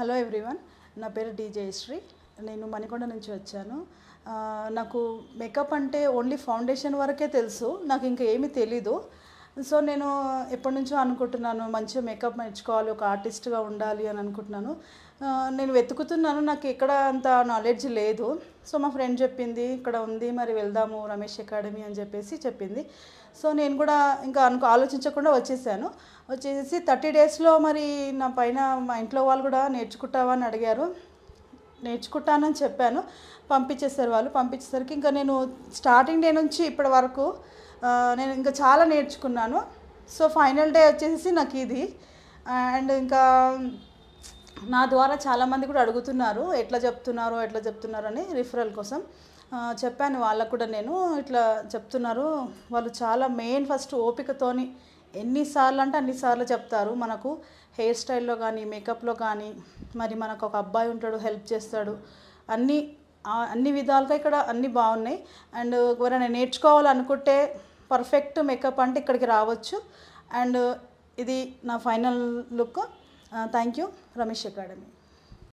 hello everyone నా పేరు డిజయశ్రీ నేను మణికొండ నుంచి వచ్చాను నాకు మేకప్ అంటే ఓన్లీ ఫౌండేషన్ వరకే తెలుసు నాకు ఇంకా ఏమీ తెలీదు సో నేను ఎప్పటి నుంచో అనుకుంటున్నాను మంచిగా మేకప్ నేర్చుకోవాలి ఒక ఆర్టిస్ట్గా ఉండాలి అని అనుకుంటున్నాను నేను వెతుకుతున్నాను నాకు ఎక్కడ అంత నాలెడ్జ్ లేదు సో మా ఫ్రెండ్ చెప్పింది ఇక్కడ ఉంది మరి వెళ్దాము రమేష్ అకాడమీ అని చెప్పేసి చెప్పింది సో నేను కూడా ఇంకా అనుకు ఆలోచించకుండా వచ్చేసాను వచ్చేసి థర్టీ డేస్లో మరి నా పైన మా ఇంట్లో వాళ్ళు కూడా నేర్చుకుంటావా అని అడిగారు నేర్చుకుంటానని చెప్పాను పంపించేసారు వాళ్ళు పంపించేసరికి ఇంకా నేను స్టార్టింగ్ డే నుంచి ఇప్పటి వరకు నేను ఇంకా చాలా నేర్చుకున్నాను సో ఫైనల్ డే వచ్చేసి నాకు ఇది అండ్ ఇంకా నా ద్వారా చాలామంది కూడా అడుగుతున్నారు ఎట్లా చెప్తున్నారు ఎట్లా చెప్తున్నారు అని రిఫరల్ కోసం చెప్పాను వాళ్ళకు కూడా నేను ఇట్లా చెప్తున్నారు వాళ్ళు చాలా మెయిన్ ఫస్ట్ ఓపికతోని ఎన్నిసార్లు అంటే అన్నిసార్లు చెప్తారు మనకు హెయిర్ స్టైల్లో కానీ మేకప్లో కానీ మరి మనకు ఒక అబ్బాయి ఉంటాడు హెల్ప్ చేస్తాడు అన్నీ అన్ని విధాలుగా ఇక్కడ అన్నీ బాగున్నాయి అండ్ ఎవరైనా నేర్చుకోవాలనుకుంటే పర్ఫెక్ట్ మేకప్ అంటే ఇక్కడికి రావచ్చు అండ్ ఇది నా final look thank you Ramesh academy